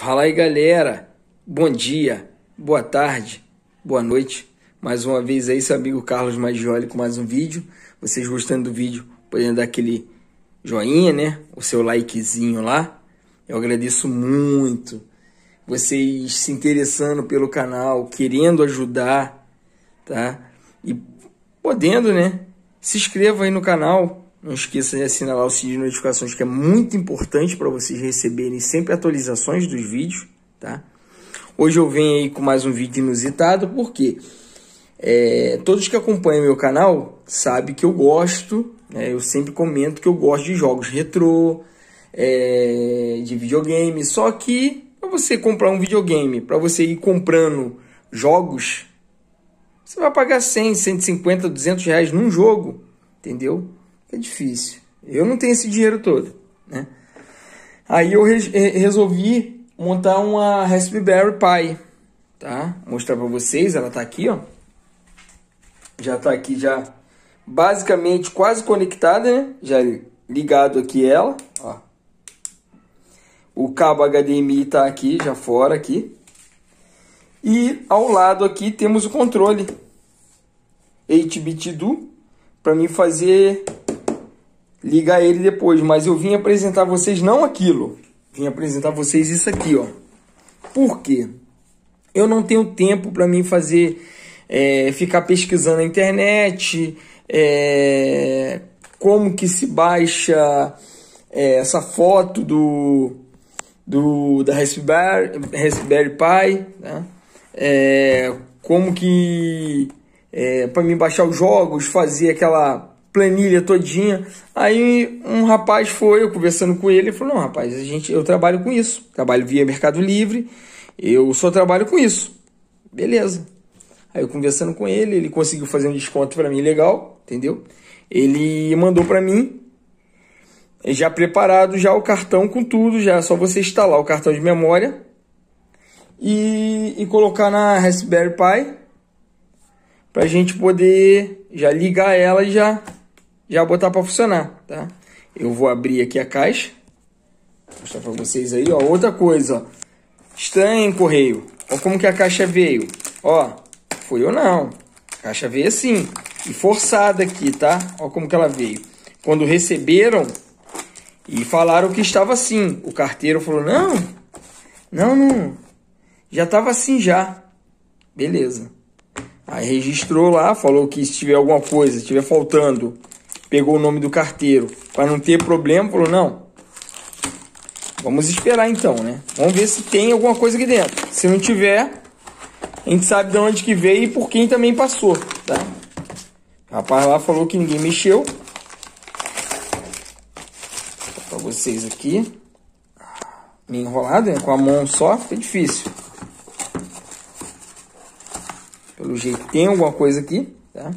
Fala aí, galera. Bom dia, boa tarde, boa noite. Mais uma vez aí, seu amigo Carlos Maggioli com mais um vídeo. Vocês gostando do vídeo, podendo dar aquele joinha, né? O seu likezinho lá. Eu agradeço muito vocês se interessando pelo canal, querendo ajudar, tá? E podendo, né? Se inscreva aí no canal, não esqueça de assinar lá o sininho de notificações, que é muito importante para vocês receberem sempre atualizações dos vídeos, tá? Hoje eu venho aí com mais um vídeo inusitado, porque é, todos que acompanham meu canal sabem que eu gosto, né, eu sempre comento que eu gosto de jogos retrô, é, de videogame, só que para você comprar um videogame, para você ir comprando jogos, você vai pagar 100, 150, 200 reais num jogo, entendeu? é difícil. Eu não tenho esse dinheiro todo, né? Aí eu re eh, resolvi montar uma Raspberry Pi, tá? Vou mostrar para vocês, ela tá aqui, ó. Já tá aqui já basicamente quase conectada, né? Já ligado aqui ela, ó. O cabo HDMI tá aqui, já fora aqui. E ao lado aqui temos o controle 8-bit do para mim fazer ligar ele depois, mas eu vim apresentar vocês não aquilo. Vim apresentar vocês isso aqui, ó. Por quê? Eu não tenho tempo para mim fazer, é, ficar pesquisando na internet, é, como que se baixa é, essa foto do, do da Raspberry, Raspberry Pi, né? É, como que é, para mim baixar os jogos, fazer aquela planilha todinha. Aí um rapaz foi, eu conversando com ele, ele falou: "Não, rapaz, a gente eu trabalho com isso. Trabalho via Mercado Livre. Eu só trabalho com isso." Beleza. Aí eu conversando com ele, ele conseguiu fazer um desconto para mim legal, entendeu? Ele mandou para mim já preparado já o cartão com tudo, já é só você instalar o cartão de memória e, e colocar na Raspberry Pi pra gente poder já ligar ela e já já botar para funcionar, tá? Eu vou abrir aqui a caixa, vou mostrar para vocês aí, ó. Outra coisa, ó. Estranho, correio. Ó como que a caixa veio. Ó, foi ou não. A caixa veio assim. E forçada aqui, tá? Ó como que ela veio. Quando receberam e falaram que estava assim. O carteiro falou, não, não, não. Já estava assim já. Beleza. Aí registrou lá, falou que se tiver alguma coisa, se tiver faltando, pegou o nome do carteiro para não ter problema, falou: não, vamos esperar então, né? Vamos ver se tem alguma coisa aqui dentro. Se não tiver, a gente sabe de onde que veio e por quem também passou, tá? O rapaz lá falou que ninguém mexeu. Para vocês aqui. Meio enrolado, né? Com a mão só, fica difícil. Pelo jeito tem alguma coisa aqui, tá?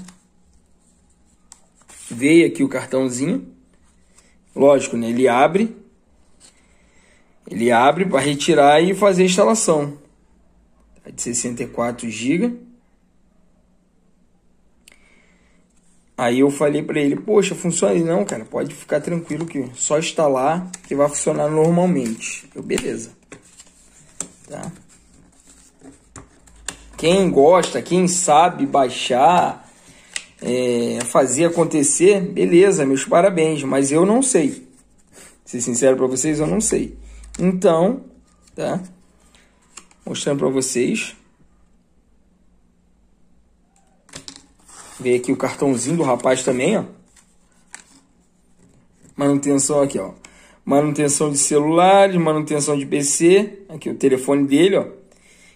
veio aqui o cartãozinho. Lógico, né? ele abre. Ele abre para retirar e fazer a instalação. É de 64 GB. Aí eu falei para ele, poxa, funciona? Ele, não, cara, pode ficar tranquilo que só instalar que vai funcionar normalmente. Eu, beleza. Tá? Quem gosta, quem sabe baixar, é, fazer acontecer, beleza, meus parabéns, mas eu não sei. Ser sincero para vocês, eu não sei. Então, tá? Mostrando para vocês. Vem aqui o cartãozinho do rapaz também, ó. Manutenção aqui, ó. Manutenção de celulares, manutenção de PC. Aqui o telefone dele, ó.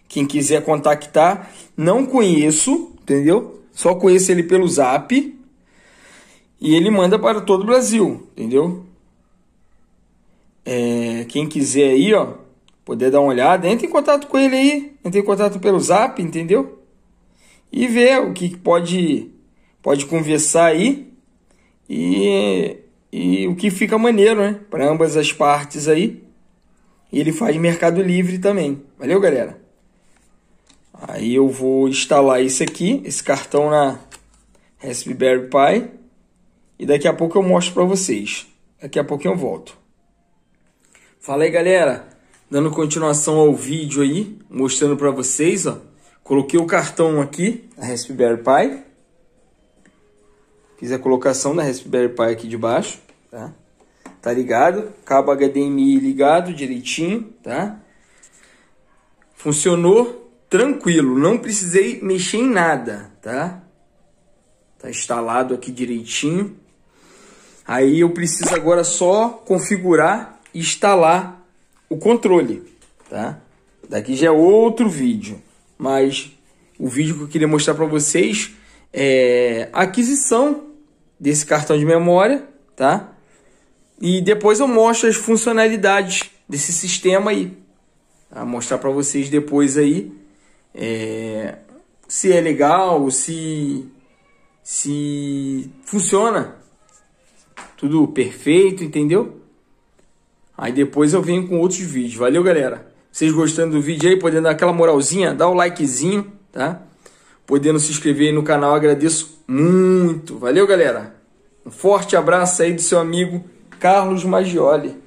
Quem quiser contactar, não conheço, entendeu? Só conheço ele pelo zap e ele manda para todo o Brasil, entendeu? É, quem quiser aí, ó, poder dar uma olhada, entre em contato com ele aí, entre em contato pelo zap, entendeu? E ver o que pode pode conversar aí e, e o que fica maneiro, né? Para ambas as partes aí. E ele faz Mercado Livre também. Valeu, galera! Aí eu vou instalar isso aqui, esse cartão na Raspberry Pi. E daqui a pouco eu mostro para vocês. Daqui a pouco eu volto. Fala aí, galera. Dando continuação ao vídeo aí, mostrando para vocês, ó. Coloquei o cartão aqui, a Raspberry Pi. Fiz a colocação da Raspberry Pi aqui de baixo, tá? Tá ligado? Cabo HDMI ligado direitinho, tá? Funcionou tranquilo, não precisei mexer em nada, tá? Tá instalado aqui direitinho. Aí eu preciso agora só configurar e instalar o controle, tá? Daqui já é outro vídeo, mas o vídeo que eu queria mostrar para vocês é a aquisição desse cartão de memória, tá? E depois eu mostro as funcionalidades desse sistema aí. Vou tá? Mostrar para vocês depois aí é, se é legal, se, se funciona. Tudo perfeito, entendeu? Aí depois eu venho com outros vídeos. Valeu, galera. Vocês gostando do vídeo aí, podendo dar aquela moralzinha, dá o likezinho, tá? Podendo se inscrever aí no canal, agradeço muito. Valeu, galera. Um forte abraço aí do seu amigo Carlos Maggioli.